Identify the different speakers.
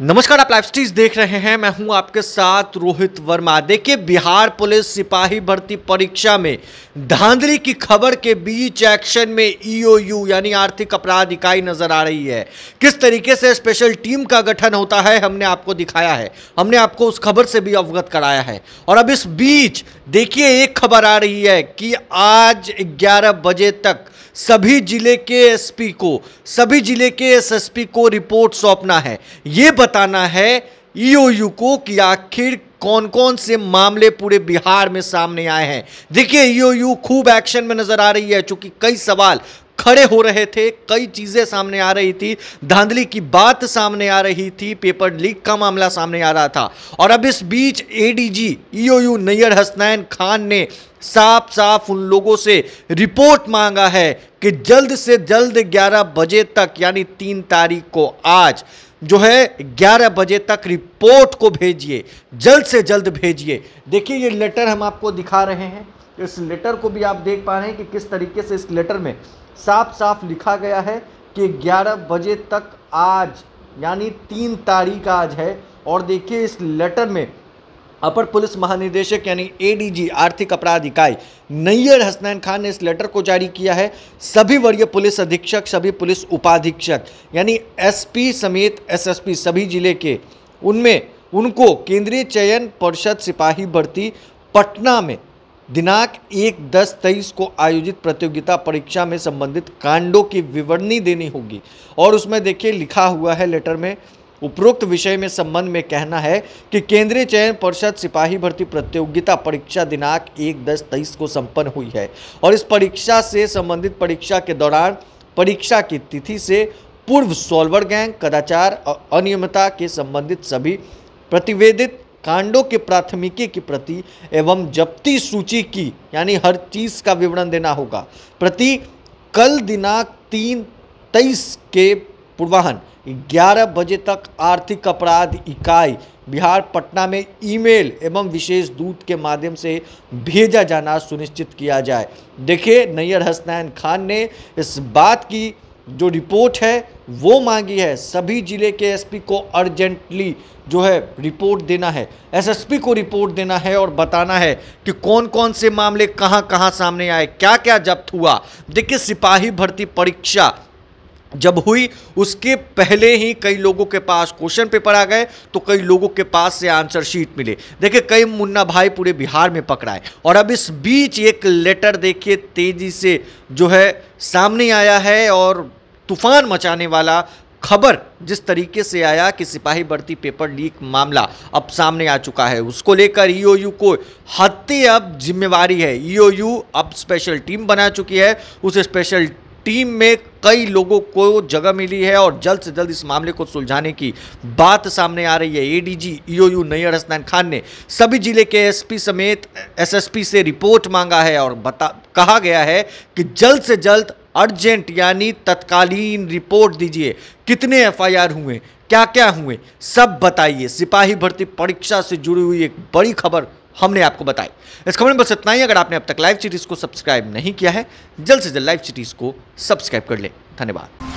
Speaker 1: नमस्कार आप लाइव स्टीज देख रहे हैं मैं हूं आपके साथ रोहित वर्मा देखिए बिहार पुलिस सिपाही भर्ती परीक्षा में धांधली की खबर के बीच एक्शन में ईओयू e यानी आर्थिक अपराध इकाई नजर आ रही है किस तरीके से स्पेशल टीम का गठन होता है हमने आपको दिखाया है हमने आपको उस खबर से भी अवगत कराया है और अब इस बीच देखिए एक खबर आ रही है कि आज ग्यारह बजे तक सभी जिले के एस को सभी जिले के एस को रिपोर्ट सौंपना है ये बताना है ईओयू को कि आखिर कौन कौन से मामले पूरे बिहार में सामने आए हैं देखिए ईओयू खूब एक्शन में नजर आ रही है चूंकि कई सवाल खड़े हो रहे थे कई चीज़ें सामने आ रही थी धांधली की बात सामने आ रही थी पेपर लीक का मामला सामने आ रहा था और अब इस बीच एडीजी ईओयू नैयर हसनैन खान ने साफ साफ उन लोगों से रिपोर्ट मांगा है कि जल्द से जल्द 11 बजे तक यानी 3 तारीख को आज जो है 11 बजे तक रिपोर्ट को भेजिए जल्द से जल्द भेजिए देखिए ये लेटर हम आपको दिखा रहे हैं इस लेटर को भी आप देख पा रहे हैं कि किस तरीके से इस लेटर में साफ साफ लिखा गया है कि 11 बजे तक आज यानी तीन तारीख आज है और देखिए इस लेटर में अपर पुलिस महानिदेशक यानी एडीजी आर्थिक अपराध इकाई नैयर हसनैन खान ने इस लेटर को जारी किया है सभी वरीय पुलिस अधीक्षक सभी पुलिस उपाधीक्षक यानी एसपी समेत एसएसपी सभी जिले के उनमें उनको केंद्रीय चयन परिषद सिपाही भर्ती पटना में दिनांक एक दस तेईस को आयोजित प्रतियोगिता परीक्षा में संबंधित कांडों की विवरणी देनी होगी और उसमें देखिए लिखा हुआ है लेटर में उपरोक्त विषय में संबंध में कहना है कि केंद्रीय चयन परिषद सिपाही भर्ती प्रतियोगिता परीक्षा दिनांक एक दस तेईस को संपन्न हुई है और इस परीक्षा से संबंधित परीक्षा के दौरान परीक्षा की तिथि से पूर्व सॉल्वर गैंग कदाचार और अनियमितता के संबंधित सभी प्रतिवेदित कांडों के प्राथमिकी के प्रति एवं जब्ती सूची की यानी हर चीज का विवरण देना होगा प्रति कल दिनांक तीन तेईस के पूर्वाहन ग्यारह बजे तक आर्थिक अपराध इकाई बिहार पटना में ईमेल एवं विशेष दूत के माध्यम से भेजा जाना सुनिश्चित किया जाए देखिए नैयर हसनैन खान ने इस बात की जो रिपोर्ट है वो मांगी है सभी जिले के एसपी को अर्जेंटली जो है रिपोर्ट देना है एसएसपी को रिपोर्ट देना है और बताना है कि कौन कौन से मामले कहां कहां सामने आए क्या क्या जब्त हुआ देखिए सिपाही भर्ती परीक्षा जब हुई उसके पहले ही कई लोगों के पास क्वेश्चन पेपर आ गए तो कई लोगों के पास से आंसर शीट मिले देखिए कई मुन्ना भाई पूरे बिहार में पकड़ाए और अब इस बीच एक लेटर देखिए तेजी से जो है सामने आया है और तूफान मचाने वाला खबर जिस तरीके से आया कि सिपाही भर्ती पेपर लीक मामला अब सामने आ चुका है उसको लेकर ईओयू e को हती अब जिम्मेवारी है ईओयू e अब स्पेशल टीम बना चुकी है उस स्पेशल टीम में कई लोगों को जगह मिली है और जल्द से जल्द इस मामले को सुलझाने की बात सामने आ रही है ADG EOU e Nayyar Hasnain Khan ने सभी जिले के एसपी समेत एसएसपी से रिपोर्ट मांगा है और बता कहा गया है कि जल्द से जल्द अर्जेंट यानी तत्कालीन रिपोर्ट दीजिए कितने एफआईआर हुए क्या क्या हुए सब बताइए सिपाही भर्ती परीक्षा से जुड़ी हुई एक बड़ी खबर हमने आपको बताई इस खबर में बस इतना ही अगर आपने अब तक लाइव सिटीज़ को सब्सक्राइब नहीं किया है जल्द से जल्द लाइव सिटीज़ को सब्सक्राइब कर लें धन्यवाद